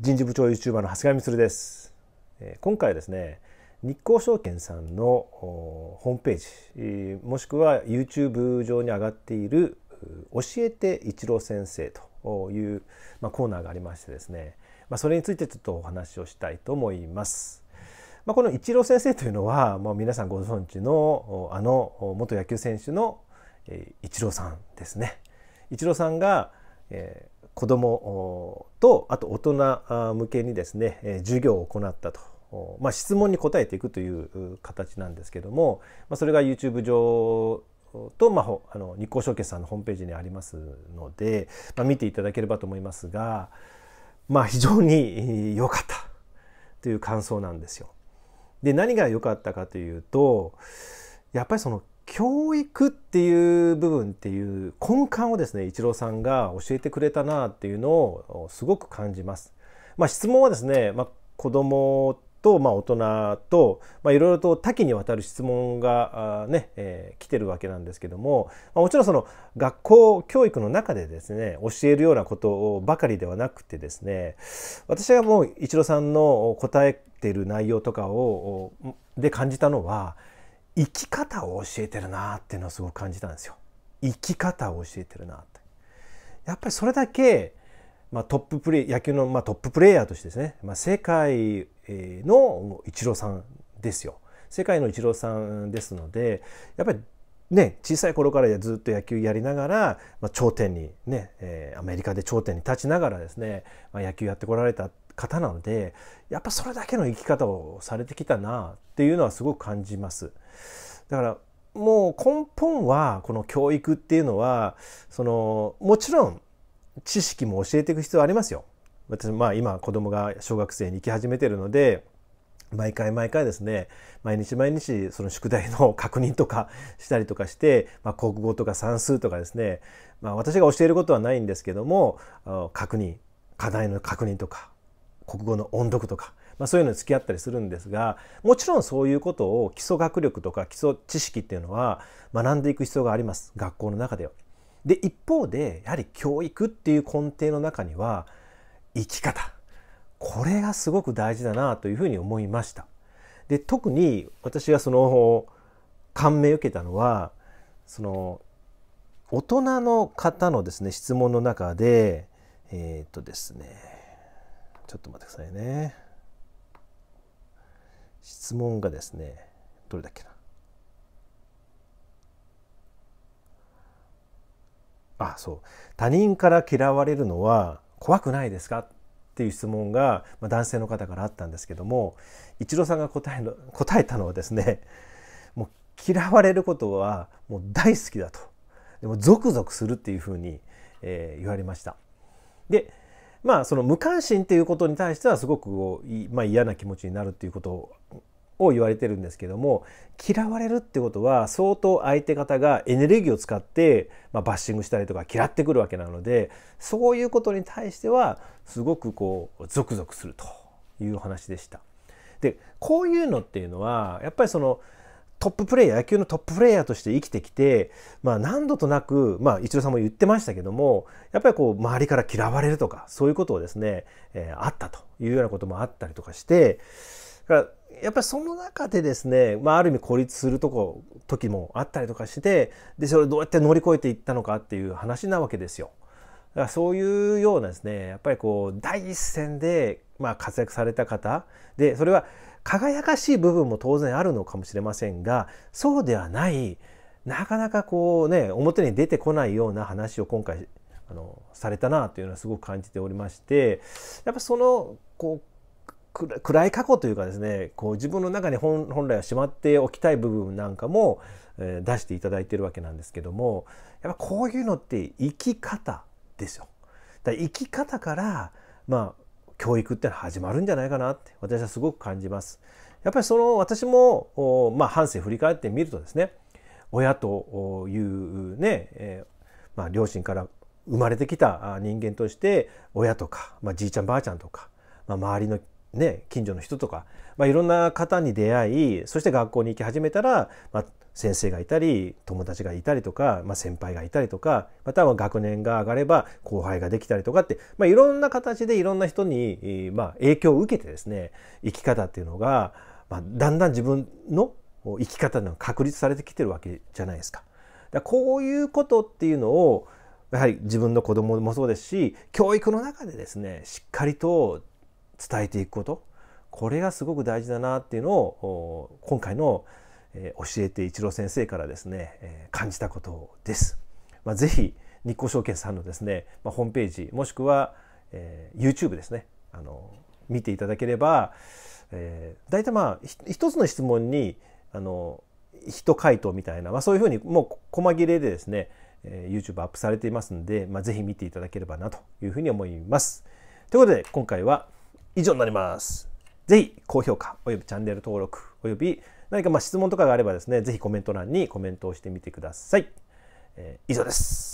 人事部長 YouTuber の長谷川光です、え今回はですね日興証券さんのホームページもしくは YouTube 上に上がっている「教えて一郎先生」という、まあ、コーナーがありましてですね、まあ、それについてちょっとお話をしたいと思います。まあ、この一郎先生というのは、まあ、皆さんご存知のあの元野球選手のえチローさんですね。一郎さんが、えー子どもとあと大人向けにですね授業を行ったとまあ、質問に答えていくという形なんですけども、まあ、それが YouTube 上と、まあ、あの日興証券さんのホームページにありますので、まあ、見ていただければと思いますが、まあ、非常に良かったという感想なんですよ。で何が良かったかというとやっぱりその教育っていう部分っていう根幹をですねイチローさんが教えてくれたなっていうのをすごく感じます。まあ、質問はですね、まあ、子供と、まあ、大人と、まあ、いろいろと多岐にわたる質問がね、えー、来てるわけなんですけども、まあ、もちろんその学校教育の中でですね教えるようなことばかりではなくてですね私がもうイチローさんの答えている内容とかをで感じたのは生き方を教えてるなっていうのをすごく感じたんですよ。生き方を教えてるなって。やっぱりそれだけ、まあ、トッププレ野球の、まあ、トッププレーヤーとしてですね、まあ、世界のイチローさんですよ。世界のイチローさんですのでやっぱりね、小さい頃からずっと野球やりながら、まあ、頂点にね、えー、アメリカで頂点に立ちながらですね、まあ、野球やってこられたっ方なのでやっぱそれだけの生き方をされてきたなっていうのはすごく感じます。だからもう根本はこの教育っていうのはそのもちろん知識も教えていく必要ありますよ。私まあ今子供が小学生に行き始めてるので毎回毎回ですね毎日毎日その宿題の確認とか したりとかして、まあ、国語とか算数とかですね、まあ、私が教えることはないんですけども確認課題の確認とか国語の音読とか、まあ、そういうのに付き合ったりするんですがもちろんそういうことを基礎学力とか基礎知識っていうのは学んでいく必要があります学校の中では。で一方でやはり教育っていう根底の中には生き方これがすごく大事だなというふうに思いました。で特に私がその感銘を受けたのはその大人の方のですね質問の中でえっ、ー、とですねちょっと待ってくださいね。質問がですね、どれだっけな。あ、そう。他人から嫌われるのは怖くないですかっていう質問が、まあ、男性の方からあったんですけども、一郎さんが答えの答えたのはですね、もう嫌われることはもう大好きだと。でもゾクゾクするっていうふうに、えー、言われました。でまあその無関心っていうことに対してはすごくこう、まあ、嫌な気持ちになるっていうことを言われてるんですけども嫌われるってことは相当相手方がエネルギーを使って、まあ、バッシングしたりとか嫌ってくるわけなのでそういうことに対してはすごくこうゾクゾクするという話でした。でこういうのっていうのはやっぱりそのトッププレイヤー野球のトッププレーヤーとして生きてきて、まあ、何度となく、まあ、一郎さんも言ってましたけどもやっぱりこう周りから嫌われるとかそういうことをですね、えー、あったというようなこともあったりとかしてだからやっぱりその中でですね、まあ、ある意味孤立するとこ時もあったりとかしてでそれをどうやって乗り越えていったのかっていう話なわけですよ。からそういうようなですねやっぱりこう第一線でま活躍された方でそれは輝かしい部分も当然あるのかもしれませんがそうではないなかなかこうね表に出てこないような話を今回あのされたなというのはすごく感じておりましてやっぱそのこう暗い過去というかですねこう自分の中に本来はしまっておきたい部分なんかも、えー、出していただいてるわけなんですけどもやっぱこういうのって生き方ですよ。だ生き方からまあ教育って始まるんじゃないかなって私はすごく感じます。やっぱりその私もまあ半生振り返ってみるとですね親というね、えー、まあ、両親から生まれてきた人間として親とか、まあ、じいちゃんばあちゃんとか、まあ、周りのね近所の人とか、まあ、いろんな方に出会いそして学校に行き始めたら、まあ、先生がいたり友達がいたりとか、まあ、先輩がいたりとかまたは学年が上がれば後輩ができたりとかって、まあ、いろんな形でいろんな人に、まあ、影響を受けてですね生き方っていうのが、まあ、だんだん自分の生き方の確立されてきてるわけじゃないですか。だこういうことっていうのをやはり自分の子供もそうですし教育の中でですねしっかりと伝えていくことこれがすごく大事だなっていうのを今回の「え教えて一郎先生からですね、え感じたことです。まあ、ぜひ日光証券さんのですね、まあ、ホームページもしくは、えー、YouTube ですねあの見ていただければ、えー、大体まあ一つの質問にあの一回答みたいな、まあ、そういうふうにもう細切れでですね、えー、YouTube アップされていますので、まあ、ぜひ見ていただければなというふうに思います。ということで今回は以上になります。ぜひ高評価およびチャンネル登録および何かま質問とかがあればですね、ぜひコメント欄にコメントをしてみてください。えー、以上です。